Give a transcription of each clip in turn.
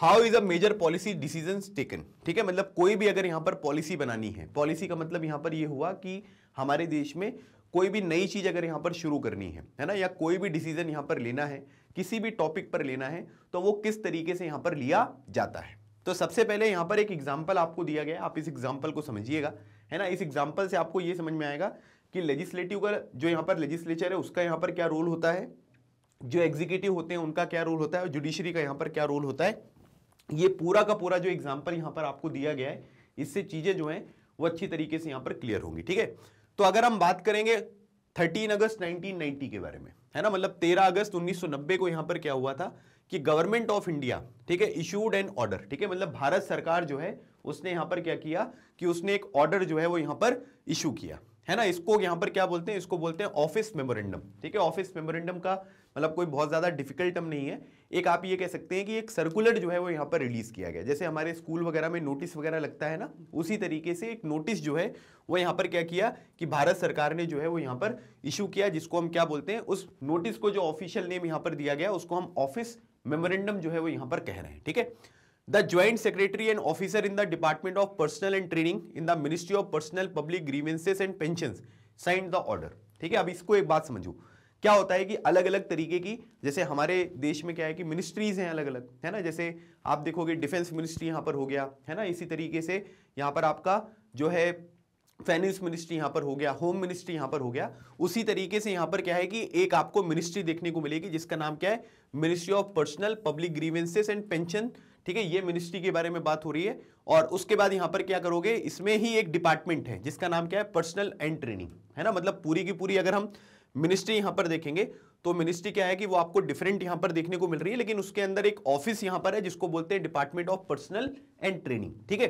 How is a major policy decision taken ठीक है मतलब कोई भी अगर यहाँ पर पॉलिसी बनानी है पॉलिसी का मतलब यहाँ पर यह हुआ कि हमारे देश में कोई भी नई चीज़ अगर यहाँ पर शुरू करनी है है ना या कोई भी डिसीजन यहाँ पर लेना है किसी भी टॉपिक पर लेना है तो वो किस तरीके से यहाँ पर लिया जाता है तो सबसे पहले यहाँ पर एक एग्जाम्पल आपको दिया गया आप इस एग्जाम्पल को समझिएगा है ना इस एग्जाम्पल से आपको ये समझ में आएगा कि लेजिस्लेटिव का जो यहाँ पर लेजिस्लेचर है उसका यहाँ पर क्या रोल होता है जो एग्जीक्यूटिव होते हैं उनका क्या रोल होता है और जुडिशरी का यहाँ पर क्या रोल होता है ये पूरा का पूरा जो एग्जाम्पल यहां पर आपको दिया गया है इससे चीज़ें जो है वो अच्छी तरीके से यहां पर क्लियर होंगी ठीक है तो अगर हम बात करेंगे 13 अगस्त 1990 के बारे में है ना मतलब 13 अगस्त 1990 को यहाँ पर क्या हुआ था कि गवर्नमेंट ऑफ इंडिया ठीक है इशूड एन ऑर्डर ठीक है मतलब भारत सरकार जो है उसने यहां पर क्या किया कि उसने एक ऑर्डर जो है वो यहाँ पर इशू किया है ना इसको यहाँ पर क्या बोलते हैं इसको बोलते हैं ऑफिस मेमोरेंडम ठीक है ऑफिस मेमोरेंडम का मतलब कोई बहुत ज़्यादा डिफिकल्ट टर्म नहीं है एक आप ये कह सकते हैं कि एक सर्कुलर जो है वो यहाँ पर रिलीज़ किया गया जैसे हमारे स्कूल वगैरह में नोटिस वगैरह लगता है ना उसी तरीके से एक नोटिस जो है वो यहाँ पर क्या किया कि भारत सरकार ने जो है वो यहाँ पर इशू किया जिसको हम क्या बोलते हैं उस नोटिस को जो ऑफिशियल नेम यहाँ पर दिया गया उसको हम ऑफिस मेमोरेंडम जो है वो यहाँ पर कह रहे हैं ठीक है the joint secretary and officer in the department of personal and training in the ministry of personnel public grievances and pension sign the order ठीक है अब इसको एक बात समझो क्या होता है कि अलग अलग तरीके की जैसे हमारे देश में क्या है कि मिनिस्ट्रीज हैं अलग अलग है ना जैसे आप देखोगे डिफेंस मिनिस्ट्री यहाँ पर हो गया है ना इसी तरीके से यहाँ पर आपका जो है फाइनेंस मिनिस्ट्री यहाँ पर हो गया होम मिनिस्ट्री यहाँ पर हो गया उसी तरीके से यहाँ पर क्या है कि एक आपको मिनिस्ट्री देखने को मिलेगी जिसका नाम क्या है ministry of personnel public grievances and pension ठीक है ये मिनिस्ट्री के बारे में बात हो रही है और उसके बाद यहां पर क्या करोगे इसमें ही एक डिपार्टमेंट है जिसका नाम क्या है पर्सनल एंड ट्रेनिंग है ना मतलब पूरी की पूरी अगर हम मिनिस्ट्री यहां पर देखेंगे तो मिनिस्ट्री क्या है कि वो आपको डिफरेंट यहां पर देखने को मिल रही है लेकिन उसके अंदर एक ऑफिस यहां पर है जिसको बोलते हैं department of personal and training ठीक है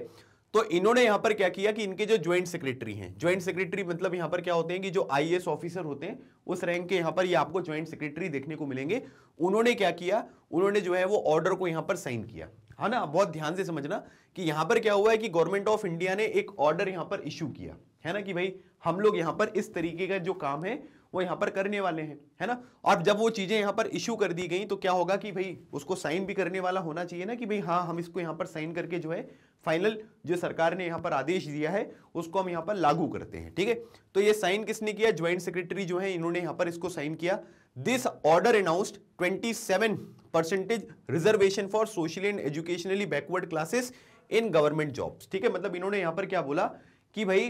तो इन्होंने यहाँ पर क्या किया कि इनके जो ज्वाइंट सेक्रेटरी हैं ज्वाइंट सेक्रेटरी मतलब यहां पर क्या होते हैं कि जो आई ऑफिसर होते हैं उस रैंक के यहाँ पर ये यह आपको ज्वाइंट सेक्रेटरी देखने को मिलेंगे उन्होंने क्या किया उन्होंने जो है वो ऑर्डर को यहां पर साइन किया है हाँ ना बहुत ध्यान से समझना कि यहां पर क्या हुआ है कि गवर्नमेंट ऑफ इंडिया ने एक ऑर्डर यहां पर इश्यू किया है ना कि भाई हम लोग यहां पर इस तरीके का जो काम है वो यहाँ पर करने वाले हैं है ना और जब वो चीज़ें यहाँ पर इशू कर दी गई तो क्या होगा कि भाई उसको साइन भी करने वाला होना चाहिए ना कि भाई हाँ हम इसको यहाँ पर साइन करके जो है फाइनल जो सरकार ने यहाँ पर आदेश दिया है उसको हम यहाँ पर लागू करते हैं ठीक है तो ये साइन किसने किया ज्वाइंट सेक्रेटरी जो है इन्होंने यहाँ पर इसको साइन किया this order announced twenty percentage reservation for socially and educationally backward classes in government jobs ठीक है मतलब इन्होंने यहां पर क्या बोला कि भाई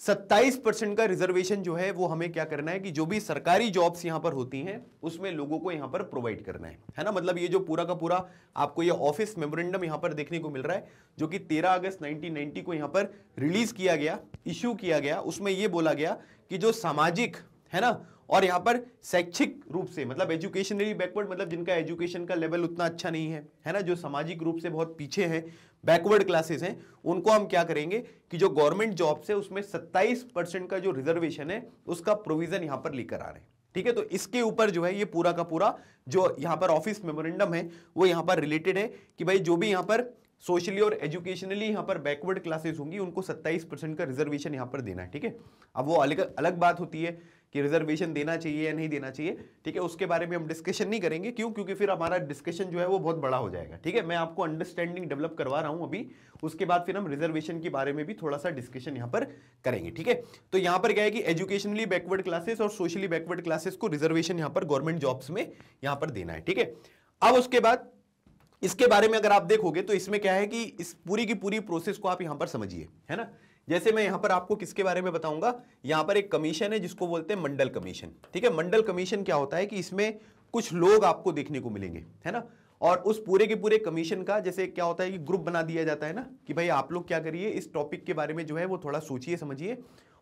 सत्ताईस परसेंट का रिजर्वेशन जो है वो हमें क्या करना है कि जो भी सरकारी जॉब्स यहां पर होती हैं उसमें लोगों को यहां पर प्रोवाइड करना है है ना मतलब ये जो पूरा का पूरा आपको ये ऑफिस मेमोरेंडम यहां पर देखने को मिल रहा है जो कि 13 अगस्त 1990 को यहां पर रिलीज किया गया इश्यू किया गया उसमें यह बोला गया कि जो सामाजिक है ना और यहां पर शैक्षिक रूप से मतलब एजुकेशनली बैकवर्ड मतलब जिनका एजुकेशन का लेवल उतना अच्छा नहीं है है ना जो सामाजिक रूप से बहुत पीछे है बैकवर्ड क्लासेस हैं उनको हम क्या करेंगे कि जो गवर्नमेंट जॉब्स है उसमें 27 परसेंट का जो रिजर्वेशन है उसका प्रोविजन यहां पर लेकर आ रहे हैं ठीक है तो इसके ऊपर जो है ये पूरा का पूरा जो यहाँ पर ऑफिस मेमोरेंडम है वो यहां पर रिलेटेड है कि भाई जो भी यहाँ पर सोशली और एजुकेशनली यहाँ पर बैकवर्ड क्लासेस होंगी उनको 27 परसेंट का रिजर्वेशन यहां पर देना है ठीक है अब वो अलग अलग बात होती है कि रिजर्वेशन देना चाहिए या नहीं देना चाहिए ठीक है उसके बारे में हम डिस्कशन नहीं करेंगे क्यों क्योंकि फिर हमारा डिस्कशन जो है वो बहुत बड़ा हो जाएगा ठीक है मैं आपको अंडरस्टैंडिंग डेवलप करवा रहा हूं अभी उसके बाद फिर हम रिजर्वेशन के बारे में भी थोड़ा सा डिस्कशन यहाँ पर करेंगे ठीक है तो यहाँ पर क्या है कि एजुकेशनली बैकवर्ड क्लासेस और सोशली बैकवर्ड क्लासेस को रिजर्वेशन यहाँ पर गवर्नमेंट जॉब्स में यहाँ पर देना है ठीक है अब उसके बाद इसके बारे में अगर आप देखोगे तो इसमें क्या है कि इस पूरी की पूरी प्रोसेस को आप यहां पर समझिए है ना जैसे मैं यहां पर आपको किसके बारे में बताऊंगा यहां पर एक कमीशन है जिसको बोलते हैं मंडल कमीशन ठीक है मंडल कमीशन क्या होता है कि इसमें कुछ लोग आपको देखने को मिलेंगे है ना और उस पूरे के पूरे कमीशन का जैसे क्या होता है कि ग्रुप बना दिया जाता है ना कि भाई आप लोग क्या करिए इस टॉपिक के बारे में जो है वो थोड़ा सोचिए समझिए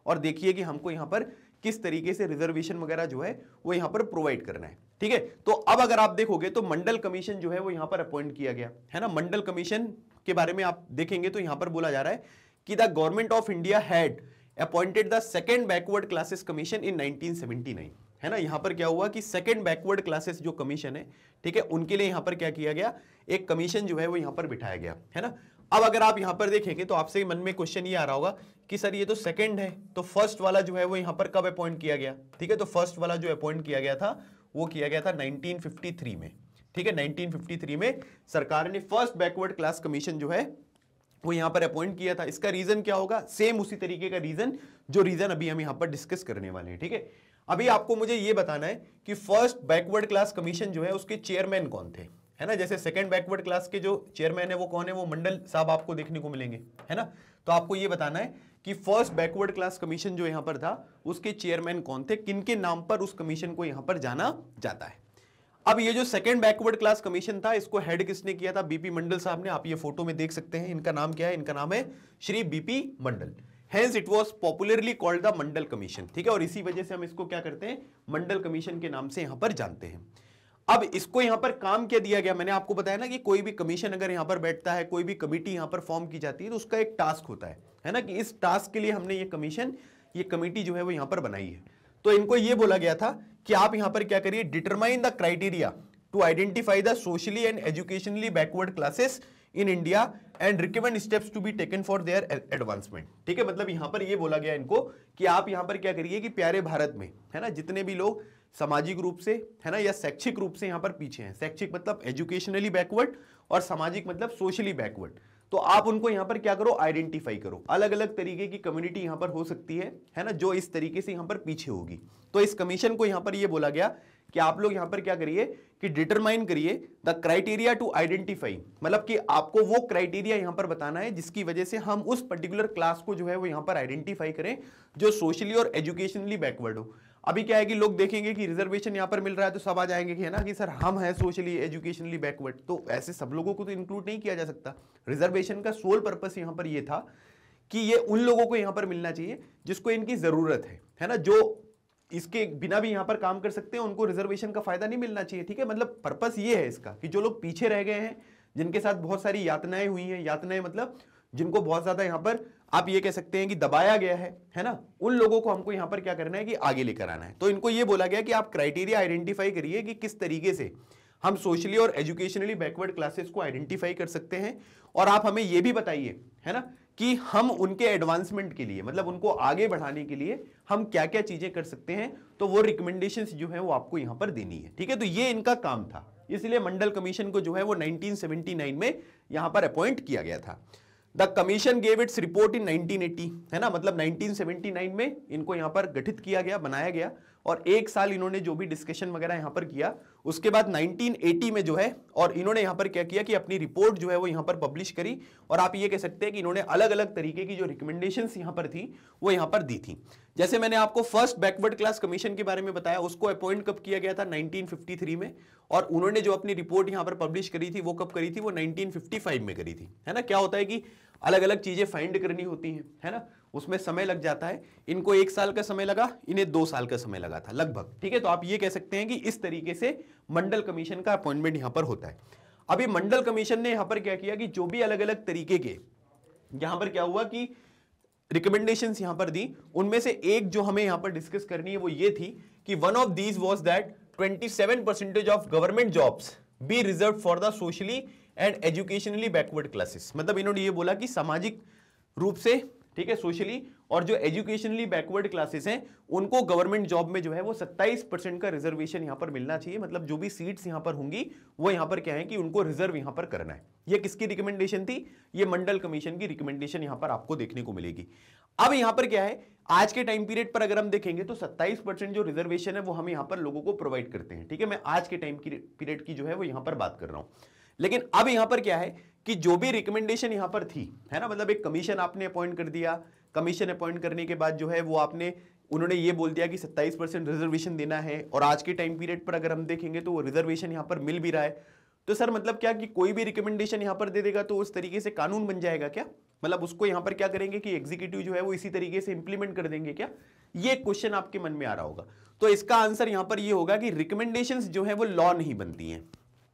और देखिए कि हमको यहाँ पर किस तरीके से रिजर्वेशन वगैरह जो है वो यहाँ पर प्रोवाइड करना है ठीक है तो अब अगर आप देखोगे तो मंडल कमीशन जो है वो यहाँ पर अपॉइंट किया गया है ना मंडल कमीशन के बारे में आप देखेंगे तो यहाँ पर बोला जा रहा है कि the government of India had appointed the second backward classes commission in 1979 है ना यहां पर क्या हुआ कि सेकेंड बैकवर्ड क्लासेस जो कमीशन है ठीक है उनके लिए यहां पर क्या किया गया एक कमीशन जो है वो यहां पर बिठाया गया है ना अब अगर आप यहां पर देखेंगे तो आपसे मन में क्वेश्चन ये आ रहा होगा कि सर ये तो सेकंड है तो फर्स्ट वाला जो है वो यहां पर कब अपॉइंट किया गया ठीक है तो फर्स्ट वाला जो अपॉइंट किया गया था वो किया गया था 1953 में ठीक है 1953 में सरकार ने फर्स्ट बैकवर्ड क्लास कमीशन जो है वो यहां पर अपॉइंट किया था इसका रीजन क्या होगा सेम उसी तरीके का रीजन जो रीजन अभी हम यहां पर डिस्कस करने वाले हैं ठीक है अभी आपको मुझे ये बताना है कि फर्स्ट बैकवर्ड क्लास कमीशन जो है उसके चेयरमैन कौन थे है ना जैसे सेकंड बैकवर्ड क्लास के जो चेयरमैन है वो कौन है वो मंडल साहब आपको देखने को मिलेंगे है ना तो आपको ये बताना है कि फर्स्ट बैकवर्ड क्लास कमीशन जो यहाँ पर था उसके चेयरमैन कौन थे किनके नाम पर उस कमीशन को यहाँ पर जाना जाता है अब ये जो सेकंड बैकवर्ड क्लास कमीशन था इसको हेड किसने किया था बीपी मंडल साहब ने आप ये फोटो में देख सकते हैं इनका नाम क्या है इनका नाम है Shri B P Mandal hence it was popularly called the Mandal commission ठीक है और इसी वजह से हम इसको क्या करते हैं मंडल कमीशन के नाम से यहां पर जानते हैं अब इसको यहां पर काम क्या दिया गया मैंने आपको बताया ना कि कोई भी कमीशन अगर यहां पर बैठता है कोई भी कमेटी यहां पर फॉर्म की जाती है तो उसका एक टास्क होता है है ना कि इस टास्क के लिए हमने ये कमीशन ये कमेटी जो है वो यहां पर बनाई है तो इनको ये बोला गया था कि आप यहां पर क्या करिए determine the criteria to identify the socially and educationally backward classes in India and recommend steps to be taken for their advancement ठीक है मतलब यहां पर यह बोला गया इनको कि आप यहां पर क्या करिए कि प्यारे भारत में है ना जितने भी लोग सामाजिक रूप से है ना या शैक्षिक रूप से यहां पर पीछे हैं शैक्षिक मतलब एजुकेशनली बैकवर्ड और सामाजिक मतलब सोशली बैकवर्ड तो आप उनको यहां पर क्या करो आइडेंटिफाई करो अलग अलग तरीके की कम्युनिटी यहां पर हो सकती है है ना जो इस तरीके से यहां पर पीछे होगी तो इस कमीशन को यहां पर यह बोला गया कि आप लोग यहां पर क्या करिए कि डिटरमाइन करिए द क्राइटेरिया टू आइडेंटिफाई मतलब कि आपको वो क्राइटेरिया यहां पर बताना है जिसकी वजह से हम उस पर्टिकुलर क्लास को जो है वो यहां पर आइडेंटिफाई करें जो सोशली और एजुकेशनली बैकवर्ड हो अभी क्या है कि लोग देखेंगे कि रिजर्वेशन यहाँ पर मिल रहा है तो सब आ जाएंगे कि है ना कि सर हम हैं सोशली एजुकेशनली बैकवर्ड तो ऐसे सब लोगों को तो इंक्लूड नहीं किया जा सकता रिजर्वेशन का सोल पर्पस यहाँ पर ये था कि ये उन लोगों को यहाँ पर मिलना चाहिए जिसको इनकी ज़रूरत है है ना जो इसके बिना भी यहाँ पर काम कर सकते हैं उनको रिजर्वेशन का फायदा नहीं मिलना चाहिए ठीक है मतलब पर्पस ये है इसका कि जो लोग पीछे रह गए हैं जिनके साथ बहुत सारी यातनाएं हुई हैं यातनाएं मतलब जिनको बहुत ज़्यादा यहाँ पर आप ये कह सकते हैं कि दबाया गया है है ना उन लोगों को हमको यहां पर क्या करना है कि आगे लेकर आना है तो इनको ये बोला गया कि आप क्राइटेरिया आइडेंटिफाई करिए कि किस तरीके से हम सोशली और एजुकेशनली बैकवर्ड क्लासेस को आइडेंटिफाई कर सकते हैं और आप हमें ये भी बताइए है ना कि हम उनके एडवांसमेंट के लिए मतलब उनको आगे बढ़ाने के लिए हम क्या क्या चीजें कर सकते हैं तो वो रिकमेंडेशन जो है वो आपको यहां पर देनी है ठीक है तो ये इनका काम था इसलिए मंडल कमीशन को जो है वो 1979 में यहां पर अपॉइंट किया गया था the commission gave its report in 1980 है ना मतलब 1979 में इनको यहां पर गठित किया गया बनाया गया और एक साल इन्होंने जो भी डिस्कशन वगैरह यहां पर किया उसके बाद 1980 में जो है और इन्होंने यहां पर क्या किया कि अपनी रिपोर्ट जो है वो यहां पर पब्लिश करी और आप ये कह सकते हैं कि इन्होंने अलग अलग तरीके की जो रिकमेंडेशन यहां पर थी वो यहां पर दी थी जैसे मैंने आपको फर्स्ट बैकवर्ड क्लास कमीशन के बारे में बताया उसको अपॉइंट कब किया गया था 1953 में और उन्होंने जो अपनी रिपोर्ट यहां पर पब्लिश करी थी वो कब करी थी वो 1955 में करी थी है ना क्या होता है कि अलग अलग चीज़ें फाइंड करनी होती हैं है ना उसमें समय लग जाता है इनको एक साल का समय लगा इन्हें दो साल का समय लगा था लगभग ठीक है तो आप ये कह सकते हैं कि इस तरीके से मंडल कमीशन का अपॉइंटमेंट यहां पर होता है अभी मंडल कमीशन ने यहां पर क्या किया कि जो भी अलग अलग तरीके के यहां पर क्या हुआ कि रिकमेंडेशन यहां पर दी उनमें से एक जो हमें यहां पर डिस्कस करनी है वो ये थी कि one of these was that seven percentage of government jobs be reserve for the socially and educationally backward classes मतलब इन्होंने ये बोला कि सामाजिक रूप से ठीक है सोशली और जो एजुकेशनली बैकवर्ड क्लासेस हैं उनको गवर्नमेंट जॉब में जो है वो 27 परसेंट का रिजर्वेशन यहां पर मिलना चाहिए मतलब जो भी सीट्स यहां पर होंगी वो यहां पर क्या है कि उनको रिजर्व यहां पर करना है ये किसकी रिकमेंडेशन थी ये मंडल कमीशन की रिकमेंडेशन यहां पर आपको देखने को मिलेगी अब यहां पर क्या है आज के टाइम पीरियड पर अगर हम देखेंगे तो 27 परसेंट जो रिजर्वेशन है वो हम यहां पर लोगों को प्रोवाइड करते हैं ठीक है मैं आज के टाइम पीरियड की जो है वो यहां पर बात कर रहा हूं लेकिन अब यहां पर क्या है कि जो भी रिकमेंडेशन यहां पर थी है ना मतलब एक कमीशन आपने अपॉइंट कर दिया कमीशन अपॉइंट करने के बाद जो है वो आपने उन्होंने ये बोल दिया कि 27 परसेंट रिजर्वेशन देना है और आज के टाइम पीरियड पर अगर हम देखेंगे तो वो रिजर्वेशन यहाँ पर मिल भी रहा है तो सर मतलब क्या कि कोई भी रिकमेंडेशन यहाँ पर दे देगा तो उस तरीके से कानून बन जाएगा क्या मतलब उसको यहाँ पर क्या करेंगे कि एग्जीक्यूटिव जो है वो इसी तरीके से इंप्लीमेंट कर देंगे क्या ये क्वेश्चन आपके मन में आ रहा होगा तो इसका आंसर यहाँ पर ये होगा कि रिकमेंडेशन जो है वो लॉ नहीं बनती हैं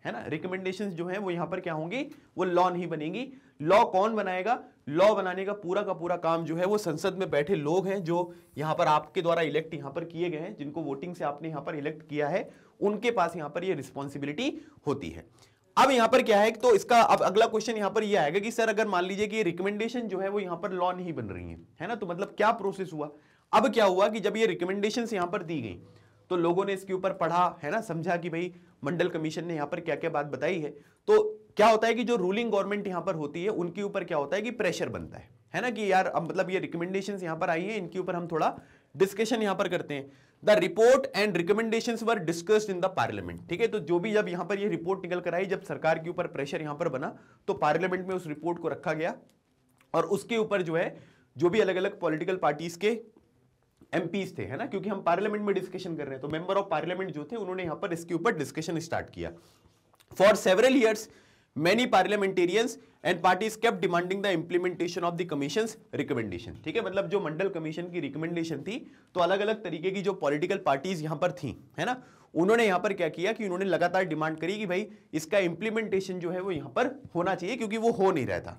है ना रिकमेंडेशंस जो है वो यहां पर क्या होंगी वो लॉ नहीं बनेगी लॉ कौन बनाएगा लॉ बनाने का पूरा का पूरा काम जो है वो संसद में बैठे लोग हैं जो यहां पर आपके द्वारा इलेक्ट यहां पर किए गए हैं जिनको वोटिंग से आपने यहां पर इलेक्ट किया है उनके पास यहां पर ये यह रिस्पॉन्सिबिलिटी होती है अब यहां पर क्या है तो इसका अब अगला क्वेश्चन यहां पर ये यह आएगा कि सर अगर मान लीजिए कि रिकमेंडेशन जो है वो यहां पर लॉ नहीं बन रही है है ना तो मतलब क्या प्रोसेस हुआ अब क्या हुआ कि जब ये रिकमेंडेशन यहां पर दी गई तो लोगों ने इसके ऊपर पढ़ा है ना समझा कि भाई मंडल कमीशन ने यहाँ पर क्या क्या बात बताई है तो क्या होता है कि जो रूलिंग गवर्नमेंट यहाँ पर होती है उनके ऊपर क्या होता है कि प्रेशर बनता है है ना कि यार अब मतलब ये रिकमेंडेशन यहाँ पर आई है इनके ऊपर हम थोड़ा डिस्कशन यहाँ पर करते हैं the report and recommendation were discussed in the parliament ठीक है तो जो भी जब यहाँ पर ये रिपोर्ट निकल कर आई जब सरकार के ऊपर प्रेशर यहाँ पर बना तो पार्लियामेंट में उस रिपोर्ट को रखा गया और उसके ऊपर जो है जो भी अलग अलग पॉलिटिकल पार्टीज के एमपीज थे है ना क्योंकि हम पार्लियामेंट में डिस्कशन कर रहे हैं तो मेंबर ऑफ पार्लियामेंट जो थे उन्होंने यहां पर इसके ऊपर डिस्कशन स्टार्ट किया for several years many parliamentarians and parties kept demanding the implementation of the commission recommendation ठीक है मतलब जो मंडल कमीशन की रिकमेंडेशन थी तो अलग अलग तरीके की जो पॉलिटिकल पार्टीज यहां पर थी है ना उन्होंने यहां पर क्या किया कि उन्होंने लगातार डिमांड करी कि भाई इसका इंप्लीमेंटेशन जो है वो यहां पर होना चाहिए क्योंकि वो हो नहीं रहा था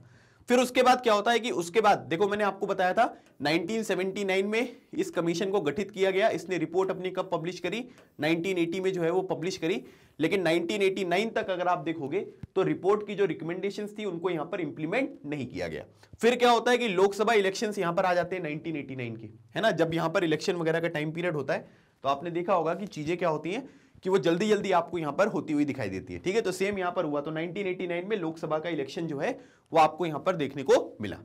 फिर उसके बाद क्या होता है कि उसके बाद देखो मैंने आपको बताया था 1979 में इस कमीशन को गठित किया गया इसने रिपोर्ट अपनी कब पब्लिश करी 1980 में जो है वो पब्लिश करी लेकिन 1989 तक अगर आप देखोगे तो रिपोर्ट की जो रिकमेंडेशन थी उनको यहां पर इंप्लीमेंट नहीं किया गया फिर क्या होता है कि लोकसभा इलेक्शन यहां पर आ जाते हैं नाइनटीन के है ना जब यहां पर इलेक्शन वगैरह का टाइम पीरियड होता है तो आपने देखा होगा कि चीजें क्या होती हैं कि वो जल्दी जल्दी आपको यहां पर होती हुई दिखाई देती है ठीक है तो सेम यहां पर हुआ तो 1989 में लोकसभा का इलेक्शन जो है वो आपको यहां पर देखने को मिला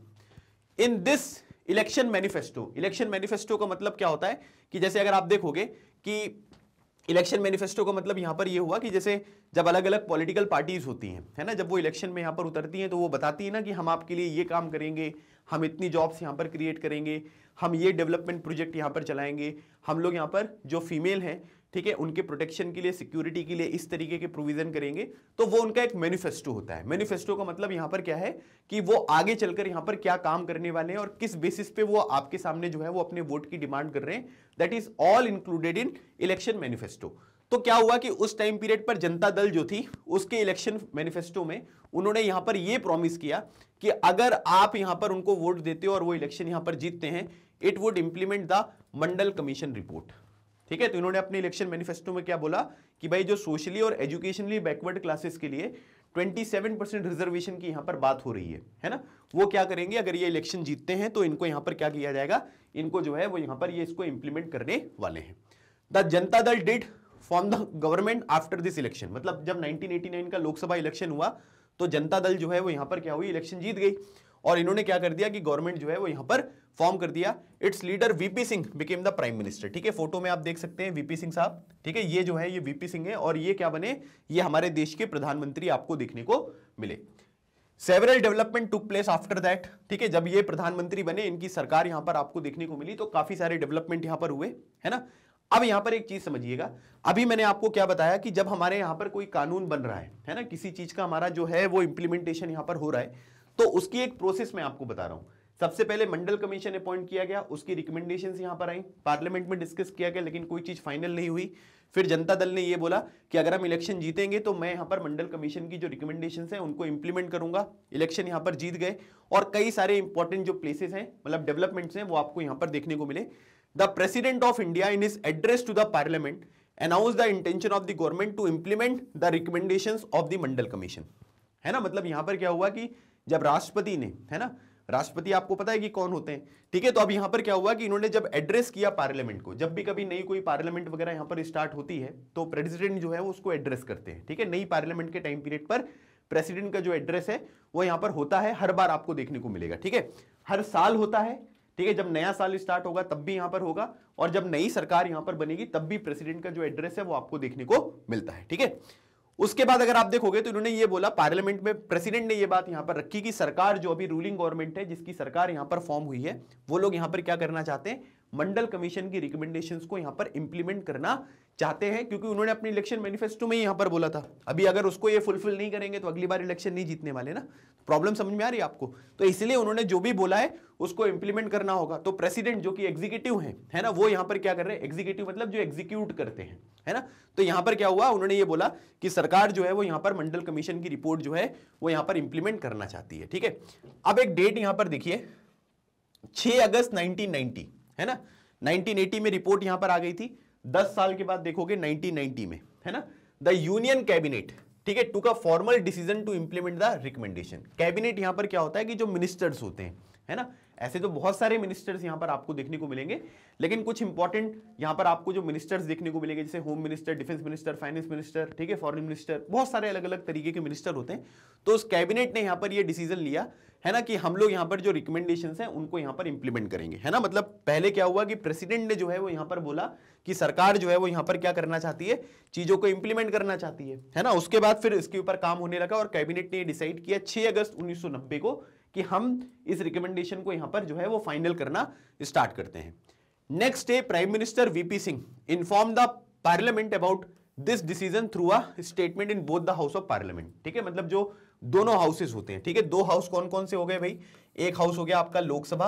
in this election manifesto election manifesto का मतलब क्या होता है कि जैसे अगर आप देखोगे कि इलेक्शन मैनिफेस्टो का मतलब यहां पर यह हुआ कि जैसे जब अलग अलग पॉलिटिकल पार्टीज होती हैं है ना जब वो इलेक्शन में यहाँ पर उतरती हैं तो वो बताती है ना कि हम आपके लिए ये काम करेंगे हम इतनी जॉब्स यहाँ पर क्रिएट करेंगे हम ये डेवलपमेंट प्रोजेक्ट यहाँ पर चलाएंगे हम लोग यहाँ पर जो फीमेल हैं ठीक है उनके प्रोटेक्शन के लिए सिक्योरिटी के लिए इस तरीके के प्रोविजन करेंगे तो वो उनका एक मैनिफेस्टो होता है मैनिफेस्टो का मतलब यहां पर क्या है कि वो आगे चलकर यहां पर क्या काम करने वाले हैं और किस बेसिस पे वो आपके सामने जो है वो अपने वोट की डिमांड कर रहे हैं that is all included in election manifesto तो क्या हुआ कि उस टाइम पीरियड पर जनता दल जो थी उसके इलेक्शन मैनिफेस्टो में उन्होंने यहां पर यह प्रॉमिस किया कि अगर आप यहां पर उनको वोट देते हो और वो इलेक्शन यहां पर जीतते हैं it would implement the Mandal commission report ठीक है तो इन्होंने अपने इलेक्शन मैनिफेस्टो में क्या बोला कि भाई जो सोशली और एजुकेशनली बैकवर्ड क्लासेस के लिए 27 परसेंट रिजर्वेशन की यहां पर बात हो रही है है ना वो क्या करेंगे अगर ये इलेक्शन जीतते हैं तो इनको यहां पर क्या किया जाएगा इनको जो है वो यहाँ पर ये इसको इंप्लीमेंट करने वाले हैं the Janata Dal did form the government after this election मतलब जब 1989 का लोकसभा इलेक्शन हुआ तो जनता दल जो है वो यहां पर क्या हुई इलेक्शन जीत गई और इन्होंने क्या कर दिया कि गवर्नमेंट जो है वो यहां पर फॉर्म कर दिया its leader V P Singh became the prime minister ठीक है फोटो में आप देख सकते हैं वीपी सिंह साहब ठीक है ये जो है ये वीपी सिंह है और ये क्या बने ये हमारे देश के प्रधानमंत्री आपको देखने को मिले several development took place after that ठीक है जब ये प्रधानमंत्री बने इनकी सरकार यहां पर आपको देखने को मिली तो काफी सारे डेवलपमेंट यहां पर हुए है ना अब यहां पर एक चीज समझिएगा अभी मैंने आपको क्या बताया कि जब हमारे यहां पर कोई कानून बन रहा है है ना किसी चीज का हमारा जो है वो इंप्लीमेंटेशन यहां पर हो रहा है तो उसकी एक प्रोसेस मैं आपको बता रहा हूं सबसे पहले मंडल कमीशन अपॉइंट किया गया उसकी रिकमेंडेशन यहां पर आई पार्लियामेंट में डिस्कस किया गया लेकिन कोई चीज फाइनल नहीं हुई फिर जनता दल ने यह बोला कि अगर हम इलेक्शन जीतेंगे तो मैं यहां पर मंडल कमीशन की जो रिकमेंडेशन है उनको इंप्लीमेंट करूंगा इलेक्शन यहां पर जीत गए और कई सारे इंपॉर्टेंट जो प्लेसेस हैं मतलब डेवलपमेंट्स हैं वो आपको यहां पर देखने को मिले the president of India in his address to the parliament announce the intention of the government to implement the recommendation of the Mandal commission है ना मतलब यहां पर क्या हुआ कि जब राष्ट्रपति ने है ना राष्ट्रपति आपको पता है कि कौन होते हैं ठीक है तो अब यहां पर क्या हुआ कि इन्होंने जब एड्रेस किया पार्लियामेंट को जब भी कभी नई कोई पार्लियामेंट वगैरह यहां पर स्टार्ट होती है तो प्रेसिडेंट जो है वो उसको एड्रेस करते हैं ठीक है नई पार्लियामेंट के टाइम पीरियड पर प्रेसिडेंट का जो एड्रेस है वो यहां पर होता है हर बार आपको देखने को मिलेगा ठीक है हर साल होता है ठीक है जब नया साल स्टार्ट होगा तब भी यहां पर होगा और जब नई सरकार यहां पर बनेगी तब भी प्रेसिडेंट का जो एड्रेस है वो आपको देखने को मिलता है ठीक है उसके बाद अगर आप देखोगे तो इन्होंने ये बोला पार्लियामेंट में प्रेसिडेंट ने ये बात यहां पर रखी कि सरकार जो अभी रूलिंग गवर्नमेंट है जिसकी सरकार यहां पर फॉर्म हुई है वो लोग यहां पर क्या करना चाहते हैं मंडल कमीशन की रिकमेंडेशन को यहां पर इंप्लीमेंट करना चाहते हैं क्योंकि उन्होंने अपने इलेक्शन मैनिफेस्टो में यहाँ पर बोला था अभी अगर उसको ये फुलफिल नहीं करेंगे तो अगली बार इलेक्शन नहीं जीतने वाले ना प्रॉब्लम समझ में आ रही है आपको तो इसलिए उन्होंने जो भी बोला है उसको इंप्लीमेंट करना होगा तो प्रेसिडेंट जो कि एग्जीक्यूटिव है है ना वो यहां पर क्या कर रहे हैं एग्जीक्यूटिव मतलब जो एग्जीक्यूट करते हैं है ना तो यहाँ पर क्या हुआ उन्होंने ये बोला कि सरकार जो है वो यहाँ पर मंडल कमीशन की रिपोर्ट जो है वो यहाँ पर इंप्लीमेंट करना चाहती है ठीक है अब एक डेट यहाँ पर देखिए छह अगस्त नाइनटीन है ना 1980 में रिपोर्ट यहां पर आ गई थी दस साल के बाद देखोगे 1990 में है ना द यूनियन कैबिनेट ठीक है टू का formal decision to implement the recommendation cabinet यहां पर क्या होता है कि जो मिनिस्टर्स होते हैं है ना ऐसे तो बहुत सारे मिनिस्टर्स यहां पर आपको देखने को मिलेंगे लेकिन कुछ इंपॉर्टेंट यहां पर आपको जो मिनिस्टर्स देखने को मिलेंगे जैसे home minister defence minister finance minister ठीक है फॉरेन मिनिस्टर बहुत सारे अलग अलग तरीके के मिनिस्टर होते हैं तो उस कैबिनेट ने यहां पर यह डिसीजन लिया है ना कि हम लोग यहाँ पर जो रिकमेंडेशन है उनको यहाँ पर इंप्लीमेंट करेंगे है ना मतलब पहले क्या हुआ कि प्रेसिडेंट ने जो है वो यहाँ पर बोला कि सरकार जो है वो यहाँ पर क्या करना चाहती है चीज़ों को इंप्लीमेंट करना चाहती है है ना उसके बाद फिर इसके ऊपर काम होने लगा और कैबिनेट ने डिसाइड किया छह अगस्त उन्नीस को कि हम इस रिकमेंडेशन को यहाँ पर जो है वो फाइनल करना स्टार्ट करते हैं next day prime minister V P Singh inform the parliament about this decision through a statement in both the house of parliament ठीक है मतलब जो दोनों हाउसेस होते हैं ठीक है दो हाउस कौन कौन से हो गए भाई एक हाउस हो गया आपका लोकसभा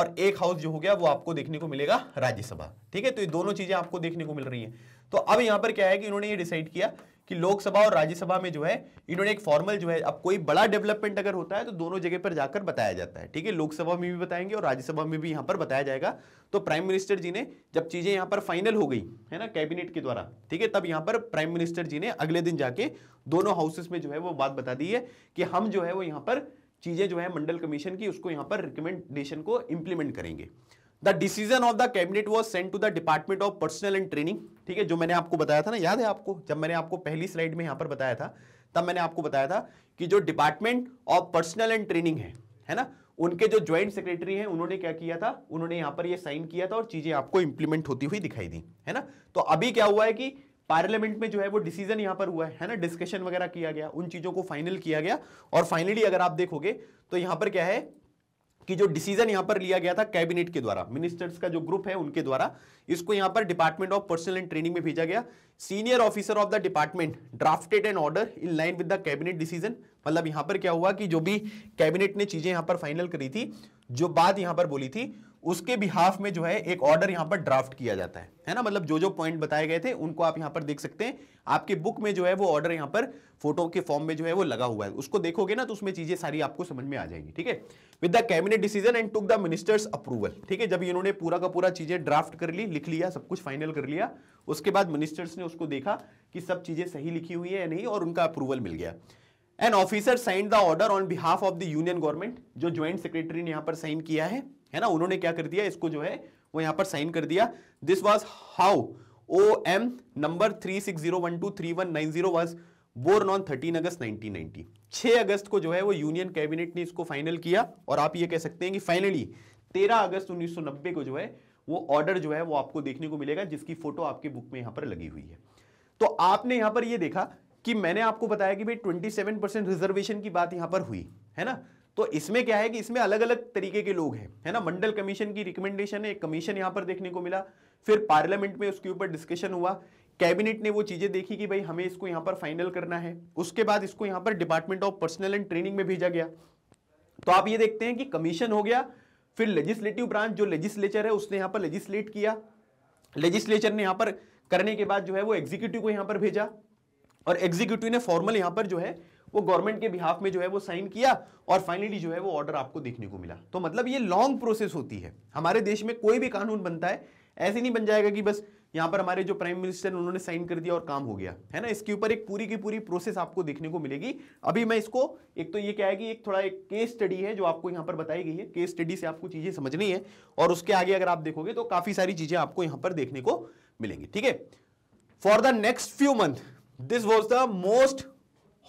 और एक हाउस जो हो गया वो आपको देखने को मिलेगा राज्यसभा ठीक है तो ये दोनों चीजें आपको देखने को मिल रही हैं तो अब यहां पर क्या है कि इन्होंने ये डिसाइड किया कि लोकसभा और राज्यसभा में जो है इन्होंने एक फॉर्मल जो है अब कोई बड़ा डेवलपमेंट अगर होता है तो दोनों जगह पर जाकर बताया जाता है ठीक है लोकसभा में भी बताएंगे और राज्यसभा में भी यहाँ पर बताया जाएगा तो प्राइम मिनिस्टर जी ने जब चीजें यहाँ पर फाइनल हो गई है ना कैबिनेट के द्वारा ठीक है तब यहाँ पर प्राइम मिनिस्टर जी ने अगले दिन जाके दोनों हाउसेस में जो है वो बात बता दी है कि हम जो है वो यहाँ पर चीजें जो है मंडल कमीशन की उसको यहाँ पर रिकमेंडेशन को इम्प्लीमेंट करेंगे the decision of the cabinet was sent to the department of personal and training ठीक है जो मैंने आपको बताया था ना याद है आपको जब मैंने आपको पहली स्लाइड में यहां पर बताया था तब मैंने आपको बताया था कि जो department of personal and training है है ना उनके जो ज्वाइंट सेक्रेटरी हैं उन्होंने क्या किया था उन्होंने यहां पर ये साइन किया था और चीजें आपको इंप्लीमेंट होती हुई दिखाई दी है ना तो अभी क्या हुआ है कि पार्लियामेंट में जो है वो डिसीजन यहां पर हुआ है है ना डिस्कशन वगैरह किया गया उन चीजों को फाइनल किया गया और फाइनली अगर आप देखोगे तो यहां पर क्या है कि जो डिसीजन यहां पर लिया गया था कैबिनेट के द्वारा मिनिस्टर्स का जो ग्रुप है उनके द्वारा इसको यहां पर department of personal and training में भेजा गया senior officer of the department drafted an order in line with the cabinet decision मतलब यहां पर क्या हुआ कि जो भी कैबिनेट ने चीजें यहां पर फाइनल करी थी जो बात यहां पर बोली थी उसके बिहाफ में जो है एक ऑर्डर यहां पर ड्राफ्ट किया जाता है है ना मतलब जो जो पॉइंट बताए गए थे उनको आप यहां पर देख सकते हैं आपके बुक में जो है वो ऑर्डर यहां पर फोटो के फॉर्म में जो है वो लगा हुआ है उसको देखोगे ना तो उसमें चीजें सारी आपको समझ में आ जाएंगी ठीक है with the cabinet decision and took the ministers approval ठीक है जब इन्होंने पूरा का पूरा चीजें ड्राफ्ट कर ली लिख लिया सब कुछ फाइनल कर लिया उसके बाद मिनिस्टर्स ने उसको देखा कि सब चीजें सही लिखी हुई है या नहीं और उनका अप्रूवल मिल गया an officer sign the order on behalf of the union government जो ज्वाइंट सेक्रेटरी ने यहां पर साइन किया है है ना उन्होंने क्या कर दिया इसको जो है वो यहां पर साइन कर दिया this was how O M number three six zero one two three one nine zero was born on thirteen August nineteen ninety छह अगस्त को जो है वो यूनियन कैबिनेट ने इसको फाइनल किया और आप ये कह सकते हैं कि फाइनली तेरह अगस्त उन्नीस सौ नब्बे को जो है वो ऑर्डर जो है वो आपको देखने को मिलेगा जिसकी फोटो आपके बुक में यहां पर लगी हुई है तो आपने यहां पर ये देखा कि मैंने आपको बताया कि भाई 27 परसेंट रिजर्वेशन की बात यहां पर हुई है ना तो इसमें क्या है कि इसमें अलग अलग तरीके के लोग हैं है ना मंडल कमीशन की रिकमेंडेशन है एक कमीशन यहां पर देखने को मिला फिर पार्लियामेंट में उसके ऊपर डिस्कशन हुआ कैबिनेट ने वो चीजें देखी कि भाई हमें इसको यहां पर फाइनल करना है उसके बाद इसको यहां पर department of personal and training में भेजा गया तो आप ये देखते हैं कि कमीशन हो गया फिर लेजिस्लेटिव ब्रांच जो लेजिस्लेचर है उसने यहां पर लेजिस्लेट किया लेजिस्लेचर ने यहां पर करने के बाद जो है वो एग्जीक्यूटिव को यहां पर भेजा और एग्जीक्यूटिव ने फॉर्मल यहां पर जो है वो गवर्नमेंट के बिहाफ में जो है वो साइन किया और फाइनली जो है वो ऑर्डर आपको देखने को मिला तो मतलब ये लॉन्ग प्रोसेस होती है हमारे देश में कोई भी कानून बनता है ऐसे नहीं बन जाएगा कि बस यहाँ पर हमारे जो प्राइम मिनिस्टर उन्होंने साइन कर दिया और काम हो गया है ना इसके ऊपर एक पूरी की पूरी प्रोसेस आपको देखने को मिलेगी अभी मैं इसको एक तो ये क्या है कि एक थोड़ा एक केस स्टडी है जो आपको यहाँ पर बताई गई है केस स्टडी से आपको चीज़ें समझनी है और उसके आगे अगर आप देखोगे तो काफ़ी सारी चीज़ें आपको यहाँ पर देखने को मिलेंगी ठीक है for the next few month this was the most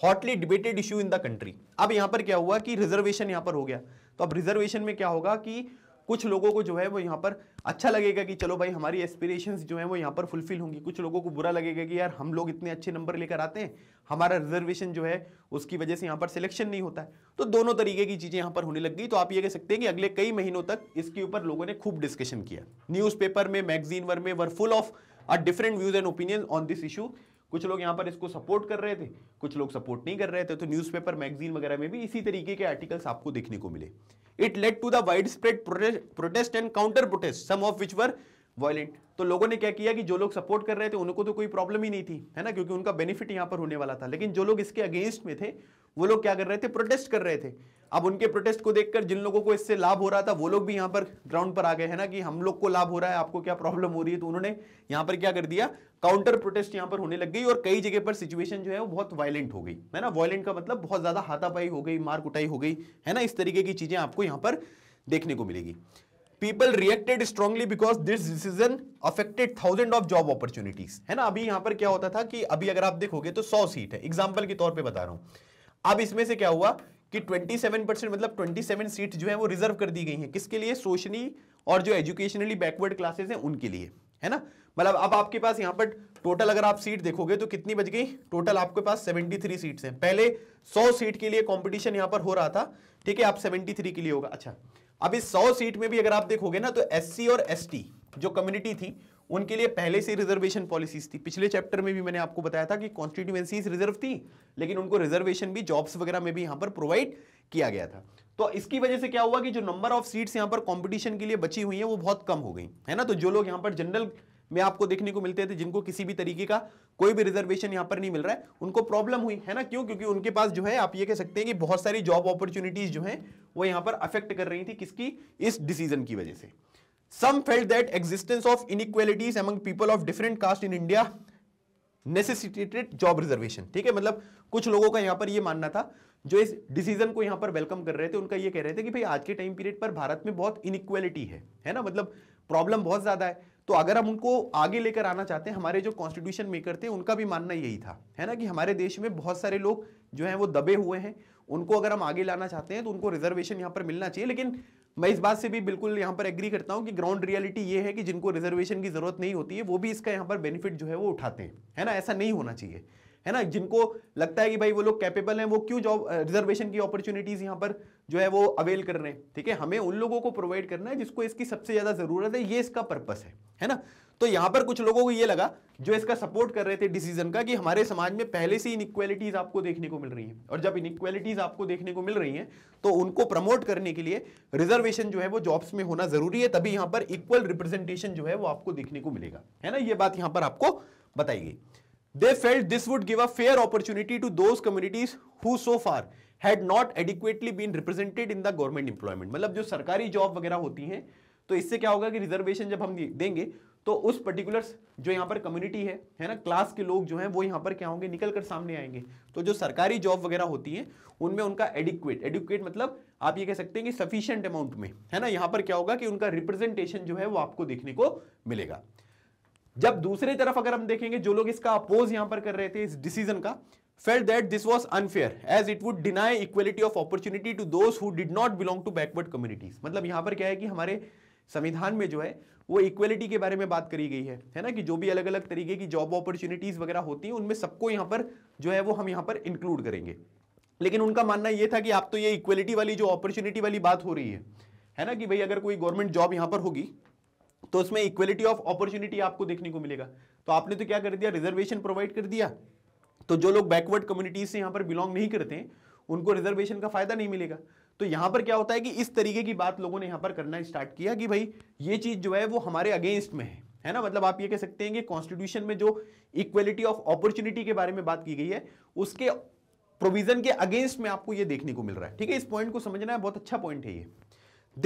hotly debated issue in the country अब यहां पर क्या हुआ कि रिजर्वेशन यहाँ पर हो गया तो अब रिजर्वेशन में क्या होगा कि कुछ लोगों को जो है वो यहाँ पर अच्छा लगेगा कि चलो भाई हमारी एस्पिरेशंस जो है वो यहाँ पर फुलफिल होंगी कुछ लोगों को बुरा लगेगा कि यार हम लोग इतने अच्छे नंबर लेकर आते हैं हमारा रिजर्वेशन जो है उसकी वजह से यहाँ पर सिलेक्शन नहीं होता है तो दोनों तरीके की चीज़ें यहाँ पर होने लग गई तो आप ये कह सकते हैं कि अगले कई महीनों तक इसके ऊपर लोगों ने खूब डिस्कशन किया न्यूज में मैगजीन वर में were full of are different views and opinion on this issue कुछ लोग यहाँ पर इसको सपोर्ट कर रहे थे कुछ लोग सपोर्ट नहीं कर रहे थे तो न्यूज़पेपर मैगजीन वगैरह में भी इसी तरीके के आर्टिकल्स आपको देखने को मिले it led to the widespread protest and counter protest some of which were violent तो लोगों ने क्या किया कि जो लोग सपोर्ट कर रहे थे उनको तो कोई प्रॉब्लम ही नहीं थी है ना क्योंकि उनका बेनिफिट यहाँ पर होने वाला था लेकिन जो लोग इसके अगेंस्ट में थे वो लोग क्या कर रहे थे प्रोटेस्ट कर रहे थे अब उनके प्रोटेस्ट को देखकर जिन लोगों को इससे लाभ हो रहा था वो लोग भी यहां पर ग्राउंड पर आ गए हैं ना कि हम लोग को लाभ हो रहा है आपको क्या प्रॉब्लम हो रही है तो उन्होंने यहाँ पर क्या कर दिया काउंटर प्रोटेस्ट यहाँ पर होने लग गई और कई जगह पर सिचुएशन जो है वो बहुत वायलेंट हो गई है ना वायलेंट का मतलब बहुत ज्यादा हाथापाई हो गई मार कुटाई हो गई है ना इस तरीके की चीजें आपको यहाँ पर देखने को मिलेगी people reacted strongly because this decision affected thousand of job opportunities है ना अभी यहाँ पर क्या होता था कि अभी अगर आप देखोगे तो सौ सीट है एग्जाम्पल के तौर पर बता रहा हूं अब इसमें से क्या हुआ कि 27 परसेंट मतलब 27 सीट जो है वो रिजर्व कर दी गई हैं किसके लिए सोशनी और जो एजुकेशनली बैकवर्ड क्लासेस हैं उनके लिए है ना मतलब अब आपके पास यहां पर टोटल अगर आप सीट देखोगे तो कितनी बच गई टोटल आपके पास 73 सीट्स हैं पहले 100 सीट के लिए कंपटीशन यहां पर हो रहा था ठीक है आप 73 के लिए होगा अच्छा अब इस सौ सीट में भी अगर आप देखोगे ना तो एस और एस जो कम्युनिटी थी उनके लिए पहले से रिजर्वेशन पॉलिसीज थी पिछले चैप्टर में भी मैंने आपको बताया था कि कॉन्स्टिट्यूएंसीज रिजर्व थी लेकिन उनको रिजर्वेशन भी जॉब्स वगैरह में भी यहाँ पर प्रोवाइड किया गया था तो इसकी वजह से क्या हुआ कि जो नंबर ऑफ सीट्स यहाँ पर कॉम्पिटिशन के लिए बची हुई है वो बहुत कम हो गई है ना तो जो लोग यहाँ पर जनरल में आपको देखने को मिलते थे जिनको किसी भी तरीके का कोई भी रिजर्वेशन यहाँ पर नहीं मिल रहा है उनको प्रॉब्लम हुई है ना क्यों क्योंकि उनके पास जो है आप ये कह सकते हैं कि बहुत सारी जॉब अपॉर्चुनिटीज जो है वो यहाँ पर अफेक्ट कर रही थी किसकी इस डिसीजन की वजह से Some felt that existence of inequalities among people of different caste in India necessitated job reservation. ठीक है मतलब कुछ लोगों का यहां पर ये मानना था जो इस डिसीजन को यहाँ पर वेलकम कर रहे थे उनका ये कह रहे थे कि भाई आज के टाइम पीरियड पर भारत में बहुत इनिक्वेलिटी है है ना मतलब प्रॉब्लम बहुत ज़्यादा है तो अगर हम उनको आगे लेकर आना चाहते हैं हमारे जो कॉन्स्टिट्यूशन मेकर थे उनका भी मानना यही था है ना कि हमारे देश में बहुत सारे लोग जो हैं वो दबे हुए हैं उनको अगर हम आगे लाना चाहते हैं तो उनको रिजर्वेशन यहाँ पर मिलना चाहिए लेकिन मैं इस बात से भी बिल्कुल यहाँ पर एग्री करता हूँ कि ग्राउंड रियलिटी ये है कि जिनको रिजर्वेशन की ज़रूरत नहीं होती है वो भी इसका यहाँ पर बेनिफिट जो है वो उठाते हैं है ना ऐसा नहीं होना चाहिए है ना जिनको लगता है कि भाई वो लोग कैपेबल हैं वो क्यों जॉब रिजर्वेशन की अपॉर्चुनिटीज़ यहाँ पर जो है वो अवेल कर रहे हैं ठीक है हमें उन लोगों को प्रोवाइड करना है जिसको इसकी सबसे ज़्यादा ज़रूरत है ये इसका पर्पस है है ना तो यहां पर कुछ लोगों को यह लगा जो इसका सपोर्ट कर रहे थे डिसीजन का कि हमारे समाज में पहले से इनक्वालिटीज आपको देखने को मिल रही है और जब इनक्वालिटीज आपको देखने को मिल रही है तो उनको प्रमोट करने के लिए रिजर्वेशन जो है वो जॉब्स में होना जरूरी है तभी यहां पर इक्वल रिप्रेजेंटेशन जो है वो आपको देखने को मिलेगा है ना ये बात यहां पर आपको बताई गई they felt this would give a fair opportunity to those communities who so far had not adequately been represented in the government employment मतलब जो सरकारी जॉब वगैरह होती है तो इससे क्या होगा कि रिजर्वेशन जब हम देंगे तो उस पर्टिकुलर जो यहाँ पर कम्युनिटी है है ना क्लास के लोग जो हैं वो यहाँ पर क्या होंगे निकल कर सामने आएंगे तो जो सरकारी जॉब वगैरह होती है उनमें उनका एडिक्वेट एडिक्वेट मतलब आप ये कह सकते हैं कि सफिशियंट अमाउंट में है ना यहाँ पर क्या होगा कि उनका रिप्रेजेंटेशन जो है वो आपको देखने को मिलेगा जब दूसरी तरफ अगर हम देखेंगे जो लोग इसका अपोज यहां पर कर रहे थे इस डिसीजन का felt that this was unfair as it would deny equality of opportunity to those who did not belong to backward मतलब यहाँ पर क्या है कि हमारे संविधान में जो है वो इक्वलिटी के बारे में बात करी गई है है ना कि जो भी अलग अलग तरीके की जॉब अपॉर्चुनिटीज वगैरह होती हैं उनमें सबको यहाँ पर जो है वो हम यहाँ पर इंक्लूड करेंगे लेकिन उनका मानना ये था कि आप तो ये इक्वलिटी वाली जो अपॉर्चुनिटी वाली बात हो रही है है ना कि भाई अगर कोई गवर्नमेंट जॉब यहाँ पर होगी तो उसमें इक्वलिटी ऑफ अपॉर्चुनिटी आपको देखने को मिलेगा तो आपने तो क्या कर दिया रिजर्वेशन प्रोवाइड कर दिया तो जो लोग बैकवर्ड कम्युनिटीज से यहाँ पर बिलोंग नहीं करते उनको रिजर्वेशन का फायदा नहीं मिलेगा तो यहां पर क्या होता है कि इस तरीके की बात लोगों ने यहां पर करना स्टार्ट किया कि भाई ये चीज जो है वो हमारे अगेंस्ट में है है ना मतलब आप ये कह सकते हैं कि कॉन्स्टिट्यूशन में जो इक्वेलिटी ऑफ अपॉर्चुनिटी के बारे में बात की गई है उसके प्रोविजन के अगेंस्ट में आपको ये देखने को मिल रहा है ठीक है इस पॉइंट को समझना है बहुत अच्छा पॉइंट है ये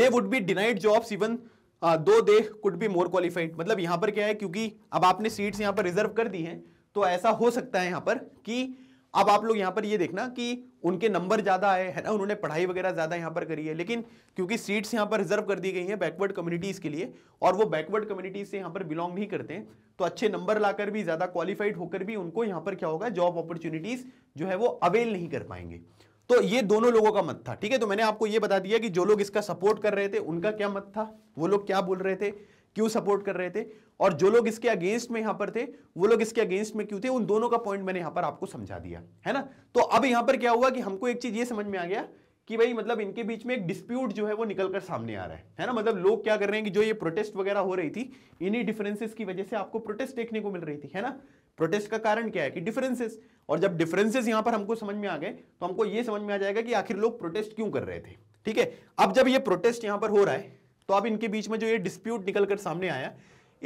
they would be denied jobs even though they could be more qualified मतलब यहां पर क्या है क्योंकि अब आपने सीट्स यहां पर रिजर्व कर दी हैं तो ऐसा हो सकता है यहां पर कि अब आप लोग यहाँ पर ये देखना कि उनके नंबर ज़्यादा आए है ना उन्होंने पढ़ाई वगैरह ज़्यादा यहाँ पर करी है लेकिन क्योंकि सीट्स यहाँ पर रिजर्व कर दी गई हैं बैकवर्ड कम्युनिटीज़ के लिए और वो बैकवर्ड कम्युनिटीज़ से यहाँ पर बिलोंग नहीं करते हैं तो अच्छे नंबर लाकर भी ज़्यादा क्वालिफाइड होकर भी उनको यहाँ पर क्या होगा जॉब अपॉर्चुनिटीज़ जो है वो अवेल नहीं कर पाएंगे तो ये दोनों लोगों का मत था ठीक है तो मैंने आपको ये बता दिया कि जो लोग इसका सपोर्ट कर रहे थे उनका क्या मत था वो लोग क्या बोल रहे थे क्यों सपोर्ट कर रहे थे और जो लोग इसके अगेंस्ट में यहां पर थे वो लोग इसके अगेंस्ट में क्यों थे उन दोनों का पॉइंट मैंने यहां पर आपको समझा दिया है ना तो अब यहां पर क्या हुआ कि हमको एक चीज ये समझ में आ गया कि भाई मतलब इनके बीच में एक डिस्प्यूट जो है वो निकल कर सामने आ रहा है है ना मतलब लोग क्या कर रहे हैं कि जो ये प्रोटेस्ट वगैरह हो रही थी इन्हीं डिफरेंसेस की वजह से आपको प्रोटेस्ट देखने को मिल रही थी है ना प्रोटेस्ट का कारण क्या है कि डिफरेंसेस और जब डिफरेंसेस यहां पर हमको समझ में आ गए तो हमको ये समझ में आ जाएगा कि आखिर लोग प्रोटेस्ट क्यों कर रहे थे ठीक है अब जब ये प्रोटेस्ट यहां पर हो रहा है तो अब इनके बीच में जो ये डिस्प्यूट निकल कर सामने आया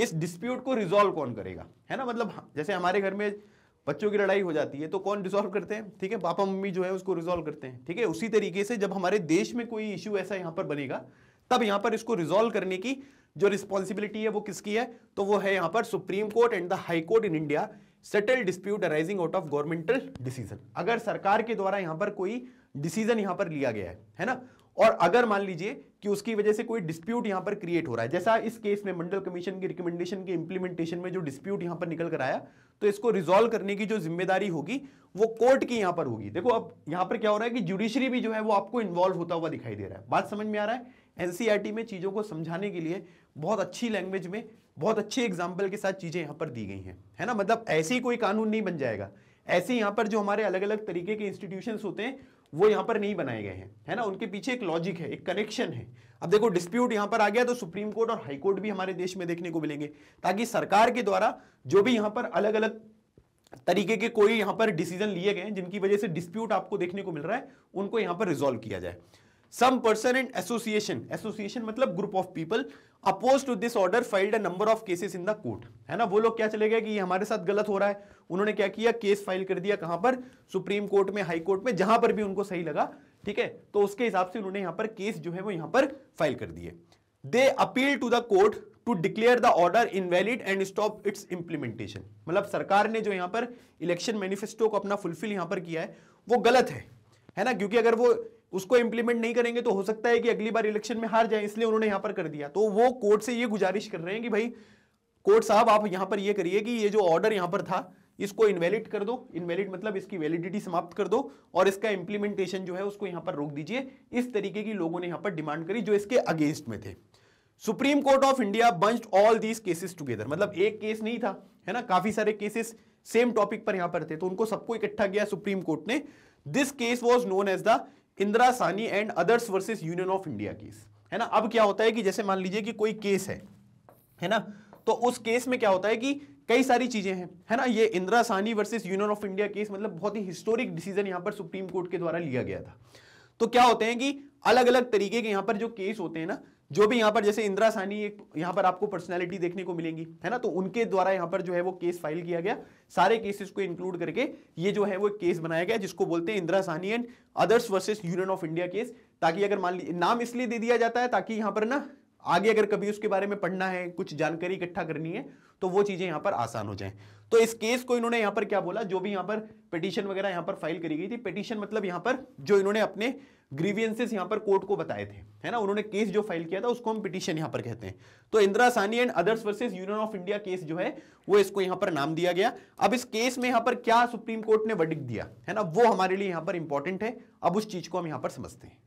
इस डिस्प्यूट को रिजोल्व कौन करेगा है ना मतलब हाँ, जैसे हमारे घर में बच्चों की लड़ाई हो जाती है तो कौन रिजोल्व करते हैं ठीक है पापा मम्मी जो है उसको रिजोल्व करते हैं ठीक है उसी तरीके से जब हमारे देश में कोई इश्यू ऐसा यहाँ पर बनेगा तब यहाँ पर इसको रिजोल्व करने की जो रिस्पॉन्सिबिलिटी है वो किसकी है तो वो है यहाँ पर Supreme Court and the High Court in India settle dispute arising out of governmental decision अगर सरकार के द्वारा यहाँ पर कोई डिसीजन यहाँ पर लिया गया है है ना और अगर मान लीजिए कि उसकी वजह से कोई डिस्प्यूट यहां पर क्रिएट हो रहा है जैसा इस केस में मंडल कमीशन की रिकमेंडेशन के इंप्लीमेंटेशन में जो डिस्प्यूट यहां पर निकल कर आया तो इसको रिजोल्व करने की जो जिम्मेदारी होगी वो कोर्ट की यहां पर होगी देखो अब यहां पर क्या हो रहा है कि जुडिशरी भी जो है वो आपको इन्वॉल्व होता हुआ दिखाई दे रहा है बात समझ में आ रहा है एनसीआरटी e में चीजों को समझाने के लिए बहुत अच्छी लैंग्वेज में बहुत अच्छे एग्जाम्पल के साथ चीजें यहां पर दी गई हैं है ना मतलब ऐसे ही कोई कानून नहीं बन जाएगा ऐसे यहां पर जो हमारे अलग अलग तरीके के इंस्टीट्यूशन होते हैं वो यहां पर नहीं बनाए गए हैं है ना उनके पीछे एक लॉजिक है एक कनेक्शन है अब देखो डिस्प्यूट यहां पर आ गया तो सुप्रीम कोर्ट और कोर्ट भी हमारे देश में देखने को मिलेंगे ताकि सरकार के द्वारा जो भी यहां पर अलग अलग तरीके के कोई यहां पर डिसीजन लिए गए हैं जिनकी वजह से डिस्प्यूट आपको देखने को मिल रहा है उनको यहां पर रिजोल्व किया जाए some person and association association मतलब group of people oppose to this order filed number of cases in the court है ना वो लोग क्या चले गए कि ये हमारे साथ गलत हो रहा है उन्होंने क्या किया केस फाइल कर दिया कहां पर सुप्रीम कोर्ट में हाई कोर्ट में जहां पर भी उनको सही लगा ठीक है तो उसके हिसाब से उन्होंने यहां पर केस जो है वो यहां पर फाइल कर दिए they appeal to the court to declare the order invalid and stop its implementation मतलब सरकार ने जो यहां पर इलेक्शन मैनिफेस्टो को अपना फुलफिल यहां पर किया है वो गलत है है ना क्योंकि अगर वो उसको इंप्लीमेंट नहीं करेंगे तो हो सकता है कि अगली बार इलेक्शन में हार जाए इसलिए उन्होंने यहां पर कर दिया तो वो कोर्ट से ये गुजारिश कर रहे हैं कि भाई कोर्ट साहब आप यहां पर ये करिए कि ये जो ऑर्डर यहां पर था इसको इनवैलिड कर दो इनवैलिड मतलब इसकी वैलिडिटी समाप्त कर दो और इसका इंप्लीमेंटेशन जो है उसको यहां पर रोक दीजिए इस तरीके की लोगों ने यहां पर डिमांड करी जो इसके अगेंस्ट में थे Supreme Court of India bunch all these cases together मतलब एक केस नहीं था है ना काफी सारे केसेस सेम टॉपिक पर यहां पर थे तो उनको सबको इकट्ठा किया सुप्रीम कोर्ट ने this case was known as the Indira Sawhney and others versus Union of India case है ना अब क्या होता है कि जैसे मान लीजिए कि कोई केस है है ना तो उस केस में क्या होता है कि कई सारी चीजें हैं है ना ये Indira Sawhney versus Union of India case मतलब बहुत ही हिस्टोरिक डिसीजन यहां पर सुप्रीम कोर्ट के द्वारा लिया गया था तो क्या होते हैं कि अलग अलग तरीके के यहां पर जो केस होते हैं ना जो भी यहाँ पर जैसे इंदिरा सानी एक यहाँ पर आपको पर्सनैलिटी देखने को मिलेंगी है ना तो उनके द्वारा यहाँ पर जो है वो केस फाइल किया गया सारे केसेस को इंक्लूड करके ये जो है वो केस बनाया गया जिसको बोलते हैं Indira Sawhney and others versus Union of India case ताकि अगर मान लीजिए नाम इसलिए दे दिया जाता है ताकि यहाँ पर ना आगे अगर कभी उसके बारे में पढ़ना है कुछ जानकारी इकट्ठा करनी है तो वो चीजें यहाँ पर आसान हो जाए तो इस केस को इन्होंने यहाँ पर क्या बोला जो भी यहाँ पर पिटिशन वगैरह यहाँ पर फाइल करी गई थी पिटिशन मतलब यहाँ पर जो इन्होंने अपने ग्रीवियंसेस यहां पर कोर्ट को बताए थे है ना उन्होंने केस जो फाइल किया था उसको हम पिटिशन यहां पर कहते हैं तो Indira Sawhney and others versus Union of India case जो है वो इसको यहां पर नाम दिया गया अब इस केस में यहां पर क्या सुप्रीम कोर्ट ने वर्डिक दिया है ना वो हमारे लिए यहां पर इंपॉर्टेंट है अब उस चीज को हम यहां पर समझते हैं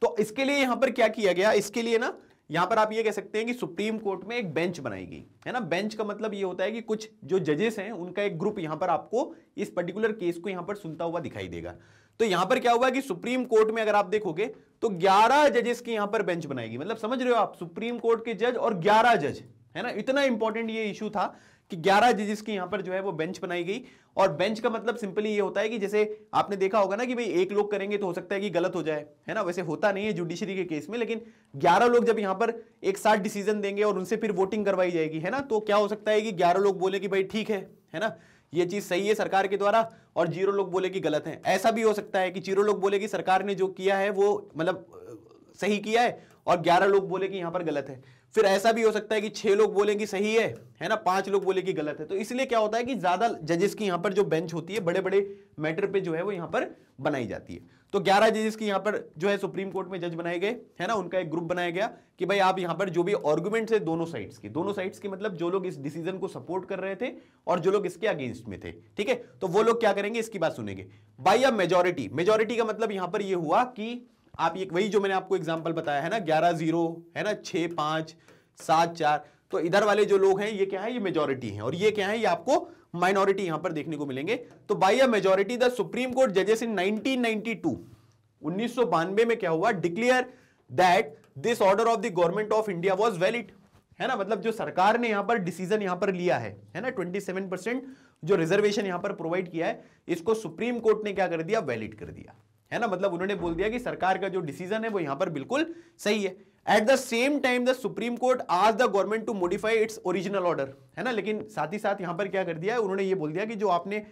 तो इसके लिए यहां पर क्या किया गया इसके लिए ना यहां पर आप ये कह सकते हैं कि सुप्रीम कोर्ट में एक बेंच बनाई गई है ना बेंच का मतलब ये होता है कि कुछ जो जजेस हैं उनका एक ग्रुप यहां पर आपको इस पर्टिकुलर केस को यहां पर सुनता हुआ दिखाई देगा तो यहां पर क्या हुआ कि सुप्रीम कोर्ट में अगर आप देखोगे तो 11 जजेस की यहां पर बेंच बनाएगी मतलब समझ रहे हो आप सुप्रीम कोर्ट के जज और 11 जज है ना इतना इंपॉर्टेंट ये इशू था कि 11 जजेस की यहां पर जो है वो बेंच बनाई गई और बेंच का मतलब सिंपली ये होता है कि जैसे आपने देखा होगा ना कि भाई एक लोग करेंगे तो हो सकता है कि गलत हो जाए है ना वैसे होता नहीं है जुडिशरी के केस में लेकिन 11 लोग जब यहां पर एक साथ डिसीजन देंगे और उनसे फिर वोटिंग करवाई जाएगी है ना तो क्या हो सकता है कि ग्यारह लोग बोले कि भाई ठीक है है ना ये चीज सही है सरकार के द्वारा और जीरो लोग बोले कि गलत है ऐसा भी हो सकता है कि जीरो लोग बोले कि सरकार ने जो किया है वो मतलब सही किया है और ग्यारह लोग बोले कि यहाँ पर गलत है फिर ऐसा भी हो सकता है कि छह लोग बोले कि सही है है ना पांच लोग बोले कि गलत है तो इसलिए क्या होता है कि ज्यादा जजेस की यहाँ पर जो बेंच होती है बड़े बड़े मैटर पे जो है वो यहाँ पर बनाई जाती है तो 11 जजेस की यहाँ पर जो है सुप्रीम कोर्ट में जज बनाए गए है ना उनका एक ग्रुप बनाया गया कि भाई आप यहाँ पर जो भी आर्गूमेंट्स है दोनों साइड्स की दोनों साइड्स की मतलब जो लोग इस डिसीजन को सपोर्ट कर रहे थे और जो लोग इसके अगेंस्ट में थे ठीक है तो वो लोग क्या करेंगे इसकी बात सुनेंगे बाई अ मेजोरिटी मेजोरिटी का मतलब यहाँ पर यह हुआ कि आप एक वही जो मैंने आपको एग्जाम्पल बताया है ना ग्यारह जीरो है ना छ पांच सात चार तो इधर वाले जो लोग हैं ये क्या है ये मेजोरिटी है और ये क्या है ये आपको माइनॉरिटी यहां पर देखने को मिलेंगे तो by a majority the Supreme Court जजेस इन 1992 1992 में क्या हुआ declare that this order of the government of India was valid है ना मतलब जो सरकार ने यहां पर डिसीजन यहां पर लिया है है ना 27 परसेंट जो रिजर्वेशन यहां पर प्रोवाइड किया है इसको सुप्रीम कोर्ट ने क्या कर दिया वैलिड कर दिया है ना मतलब उन्होंने बोल दिया कि सरकार का जो डिसीजन है वो यहां पर बिल्कुल सही है at the same time the Supreme Court आज the government to modify its original order है ना लेकिन साथ ही साथ यहां पर क्या कर दिया है उन्होंने ये बोल दिया कि जो आपने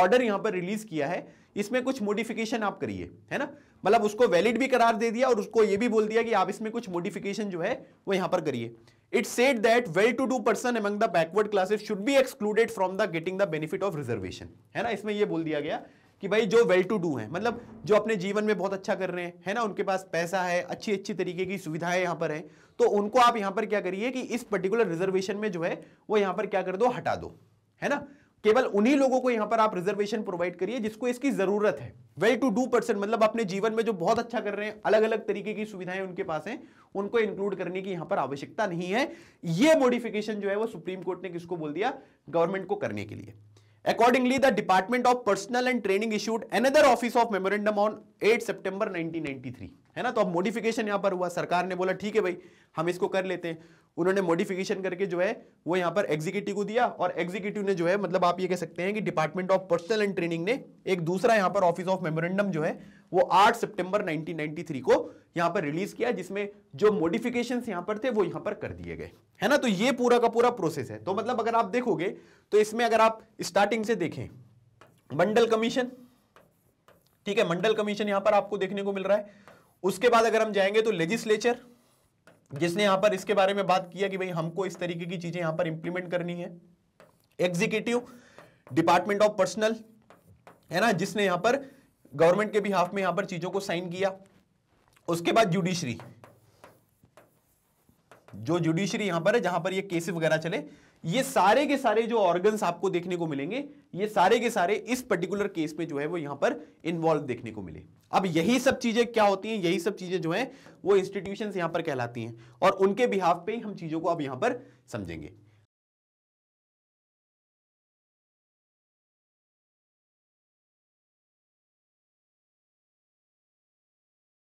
ऑर्डर यहां पर रिलीज किया है इसमें कुछ मोडिफिकेशन आप करिए है ना मतलब उसको वैलिड भी करार दे दिया और उसको ये भी बोल दिया कि आप इसमें कुछ मोडिफिकेशन जो है वो यहां पर करिए it said that well to do person among the backward classes should be excluded from the getting the benefit of reservation है ना इसमें यह बोल दिया गया कि भाई जो वेल टू डू हैं मतलब जो अपने जीवन में बहुत अच्छा कर रहे हैं है ना उनके पास पैसा है अच्छी अच्छी तरीके की सुविधाएं यहां पर हैं तो उनको आप यहां पर क्या करिए कि इस पर्टिकुलर रिजर्वेशन में जो है वो यहां पर क्या कर दो हटा दो है ना केवल उन्हीं लोगों को यहां पर आप रिजर्वेशन प्रोवाइड करिए जिसको इसकी जरूरत है वेल टू डू पर्सन मतलब अपने जीवन में जो बहुत अच्छा कर रहे हैं अलग अलग तरीके की सुविधाएं उनके पास हैं उनको इंक्लूड करने की यहां पर आवश्यकता नहीं है यह मॉडिफिकेशन जो है वो सुप्रीम कोर्ट ने किसको बोल दिया गवर्नमेंट को करने के लिए Accordingly, the Department of Personnel and Training issued another office of memorandum on 8 september 1993 है ना तो अब modification यहां पर हुआ सरकार ने बोला ठीक है भाई हम इसको कर लेते हैं उन्होंने मॉडिफिकेशन करके जो है वो यहाँ पर एग्जीक्यूटिव को दिया और एग्जीक्यूटिव ने जो है मतलब आप ये कह सकते हैं कि Department of personal and Training ने एक दूसरा यहाँ पर ऑफिस ऑफ मेमोरेंडम जो है वो 8 सितंबर 1993 को यहां पर रिलीज किया जिसमें जो मॉडिफिकेशन यहां पर थे वो यहां पर कर दिए गए है ना तो ये पूरा का पूरा प्रोसेस है तो मतलब अगर आप देखोगे तो इसमें अगर आप स्टार्टिंग से देखें मंडल कमीशन ठीक है मंडल कमीशन यहां पर आपको देखने को मिल रहा है उसके बाद अगर हम जाएंगे तो लेजिस्लेचर जिसने यहां पर इसके बारे में बात किया कि भाई हमको इस तरीके की चीजें यहां पर इंप्लीमेंट करनी है एग्जीक्यूटिव डिपार्टमेंट ऑफ पर्सनल है ना जिसने यहां पर गवर्नमेंट के भी हाफ में यहां पर चीजों को साइन किया उसके बाद जुडिशरी जो जुडिशरी यहां पर है जहां पर ये केसेस वगैरह चले ये सारे के सारे जो ऑर्गन आपको देखने को मिलेंगे ये सारे के सारे इस पर्टिकुलर केस में जो है वो यहां पर इन्वॉल्व देखने को मिले अब यही सब चीजें क्या होती हैं यही सब चीजें जो हैं वो इंस्टीट्यूशन यहां पर कहलाती हैं और उनके बिहाफ पे ही हम चीजों को अब यहां पर समझेंगे